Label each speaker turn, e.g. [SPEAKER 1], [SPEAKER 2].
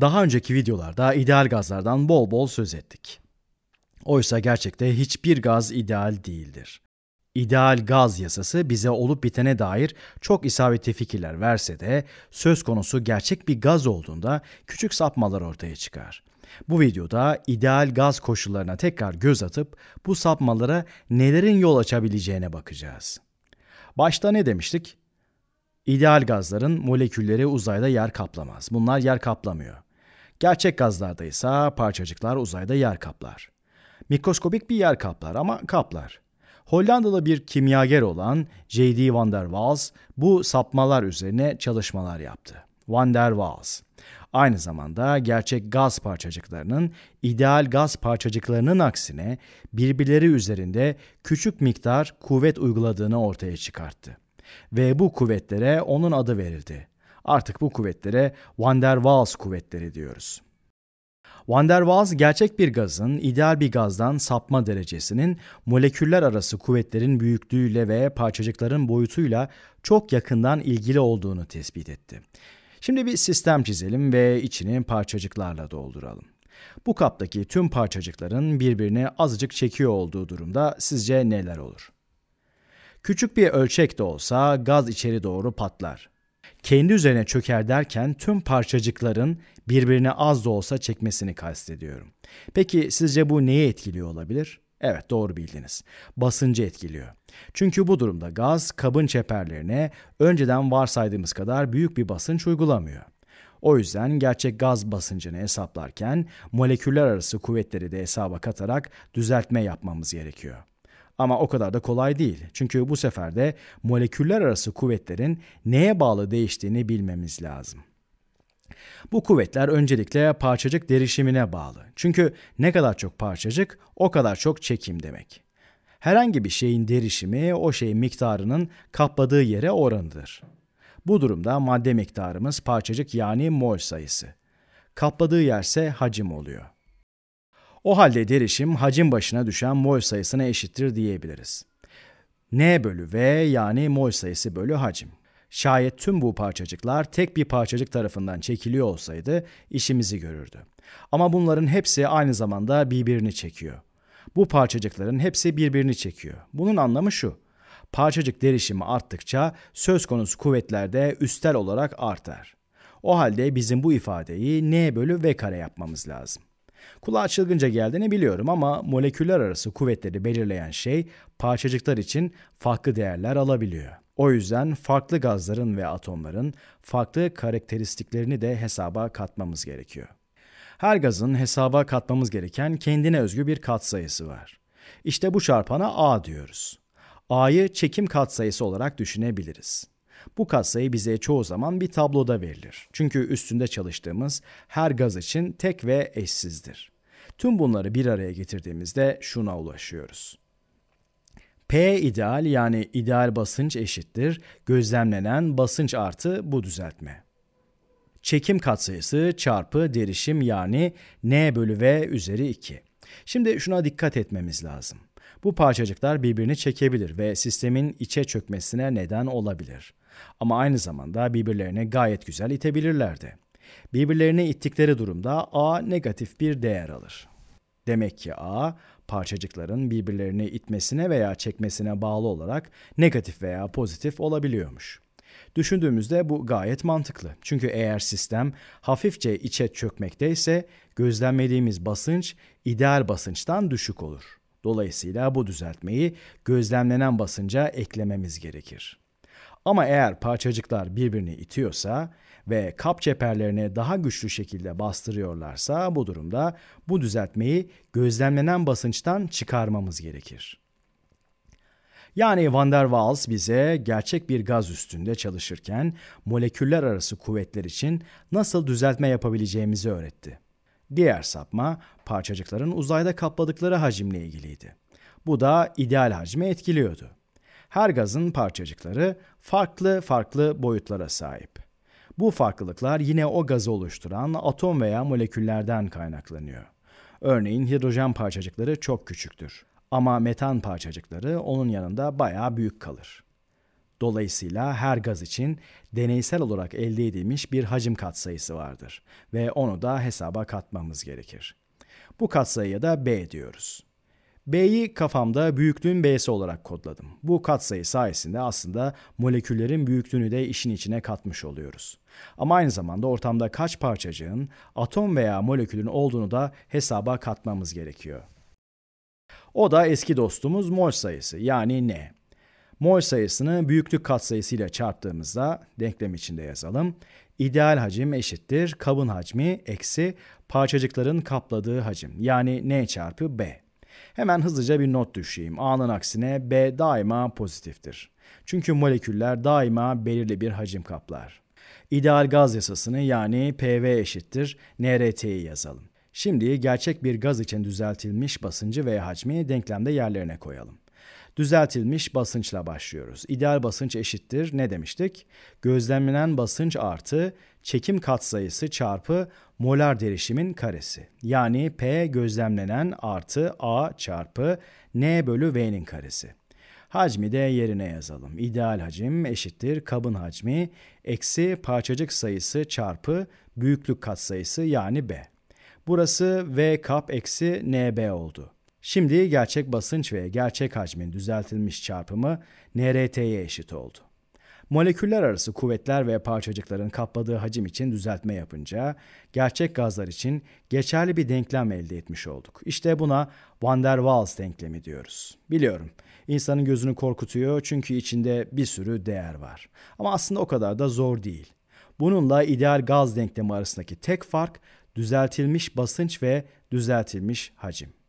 [SPEAKER 1] Daha önceki videolarda ideal gazlardan bol bol söz ettik. Oysa gerçekte hiçbir gaz ideal değildir. İdeal gaz yasası bize olup bitene dair çok isabetli fikirler verse de söz konusu gerçek bir gaz olduğunda küçük sapmalar ortaya çıkar. Bu videoda ideal gaz koşullarına tekrar göz atıp bu sapmalara nelerin yol açabileceğine bakacağız. Başta ne demiştik? İdeal gazların molekülleri uzayda yer kaplamaz. Bunlar yer kaplamıyor. Gerçek gazlarda ise parçacıklar uzayda yer kaplar. Mikroskobik bir yer kaplar ama kaplar. Hollandalı bir kimyager olan J.D. van der Waals bu sapmalar üzerine çalışmalar yaptı. Van der Waals aynı zamanda gerçek gaz parçacıklarının ideal gaz parçacıklarının aksine birbirleri üzerinde küçük miktar kuvvet uyguladığını ortaya çıkarttı. Ve bu kuvvetlere onun adı verildi. Artık bu kuvvetlere Van der Waals kuvvetleri diyoruz. Van der Waals gerçek bir gazın ideal bir gazdan sapma derecesinin moleküller arası kuvvetlerin büyüklüğüyle ve parçacıkların boyutuyla çok yakından ilgili olduğunu tespit etti. Şimdi bir sistem çizelim ve içini parçacıklarla dolduralım. Bu kaptaki tüm parçacıkların birbirine azıcık çekiyor olduğu durumda sizce neler olur? Küçük bir ölçek de olsa gaz içeri doğru patlar kendi üzerine çöker derken tüm parçacıkların birbirine az da olsa çekmesini kastediyorum. Peki sizce bu neye etkiliyor olabilir? Evet doğru bildiniz. Basıncı etkiliyor. Çünkü bu durumda gaz kabın çeperlerine önceden varsaydığımız kadar büyük bir basınç uygulamıyor. O yüzden gerçek gaz basıncını hesaplarken moleküller arası kuvvetleri de hesaba katarak düzeltme yapmamız gerekiyor. Ama o kadar da kolay değil. Çünkü bu sefer de moleküller arası kuvvetlerin neye bağlı değiştiğini bilmemiz lazım. Bu kuvvetler öncelikle parçacık derişimine bağlı. Çünkü ne kadar çok parçacık o kadar çok çekim demek. Herhangi bir şeyin derişimi o şeyin miktarının kapladığı yere oranıdır. Bu durumda madde miktarımız parçacık yani mol sayısı. Kapladığı yerse hacim oluyor. O halde derişim hacim başına düşen mol sayısına eşittir diyebiliriz. N bölü V yani mol sayısı bölü hacim. Şayet tüm bu parçacıklar tek bir parçacık tarafından çekiliyor olsaydı işimizi görürdü. Ama bunların hepsi aynı zamanda birbirini çekiyor. Bu parçacıkların hepsi birbirini çekiyor. Bunun anlamı şu. Parçacık derişimi arttıkça söz konusu kuvvetler de üstel olarak artar. O halde bizim bu ifadeyi n bölü v kare yapmamız lazım. Kulağa çılgınca geldiğini biliyorum ama moleküller arası kuvvetleri belirleyen şey parçacıklar için farklı değerler alabiliyor. O yüzden farklı gazların ve atomların farklı karakteristiklerini de hesaba katmamız gerekiyor. Her gazın hesaba katmamız gereken kendine özgü bir katsayısı var. İşte bu çarpana A diyoruz. A'yı çekim katsayısı olarak düşünebiliriz. Bu katsayı bize çoğu zaman bir tabloda verilir. Çünkü üstünde çalıştığımız her gaz için tek ve eşsizdir. Tüm bunları bir araya getirdiğimizde şuna ulaşıyoruz. P ideal yani ideal basınç eşittir gözlemlenen basınç artı bu düzeltme. Çekim katsayısı çarpı derişim yani N bölü V üzeri 2. Şimdi şuna dikkat etmemiz lazım. Bu parçacıklar birbirini çekebilir ve sistemin içe çökmesine neden olabilir. Ama aynı zamanda birbirlerine gayet güzel itebilirler de. Birbirlerine ittikleri durumda A negatif bir değer alır. Demek ki A, parçacıkların birbirlerini itmesine veya çekmesine bağlı olarak negatif veya pozitif olabiliyormuş. Düşündüğümüzde bu gayet mantıklı. Çünkü eğer sistem hafifçe içe çökmekteyse gözlemlediğimiz basınç ideal basınçtan düşük olur. Dolayısıyla bu düzeltmeyi gözlemlenen basınca eklememiz gerekir. Ama eğer parçacıklar birbirini itiyorsa ve kap çeperlerine daha güçlü şekilde bastırıyorlarsa bu durumda bu düzeltmeyi gözlemlenen basınçtan çıkarmamız gerekir. Yani van der Waals bize gerçek bir gaz üstünde çalışırken moleküller arası kuvvetler için nasıl düzeltme yapabileceğimizi öğretti. Diğer sapma parçacıkların uzayda kapladıkları hacimle ilgiliydi. Bu da ideal hacmi etkiliyordu. Her gazın parçacıkları farklı farklı boyutlara sahip. Bu farklılıklar yine o gazı oluşturan atom veya moleküllerden kaynaklanıyor. Örneğin hidrojen parçacıkları çok küçüktür ama metan parçacıkları onun yanında bayağı büyük kalır. Dolayısıyla her gaz için deneysel olarak elde edilmiş bir hacim katsayısı vardır ve onu da hesaba katmamız gerekir. Bu katsayıya da B diyoruz. B'yi kafamda büyüklüğün B'si olarak kodladım. Bu katsayı sayesinde aslında moleküllerin büyüklüğünü de işin içine katmış oluyoruz. Ama aynı zamanda ortamda kaç parçacığın atom veya molekülün olduğunu da hesaba katmamız gerekiyor. O da eski dostumuz mol sayısı yani N. Mol sayısını büyüklük katsayısıyla çarptığımızda denklem içinde yazalım. İdeal hacim eşittir kabın hacmi eksi parçacıkların kapladığı hacim yani N çarpı B. Hemen hızlıca bir not düşeyim. A'nın aksine B daima pozitiftir. Çünkü moleküller daima belirli bir hacim kaplar. İdeal gaz yasasını yani PV eşittir NRT'yi yazalım. Şimdi gerçek bir gaz için düzeltilmiş basıncı ve hacmi denklemde yerlerine koyalım. Düzeltilmiş basınçla başlıyoruz. İdeal basınç eşittir ne demiştik? Gözlemlenen basınç artı çekim katsayısı çarpı molar derişimin karesi. Yani P gözlemlenen artı A çarpı N bölü V'nin karesi. Hacmi de yerine yazalım. İdeal hacim eşittir kabın hacmi eksi parçacık sayısı çarpı büyüklük katsayısı yani B. Burası V kap eksi NB oldu. Şimdi gerçek basınç ve gerçek hacmin düzeltilmiş çarpımı NRT'ye eşit oldu. Moleküller arası kuvvetler ve parçacıkların kapladığı hacim için düzeltme yapınca gerçek gazlar için geçerli bir denklem elde etmiş olduk. İşte buna Van der Waals denklemi diyoruz. Biliyorum insanın gözünü korkutuyor çünkü içinde bir sürü değer var. Ama aslında o kadar da zor değil. Bununla ideal gaz denklemi arasındaki tek fark düzeltilmiş basınç ve düzeltilmiş hacim.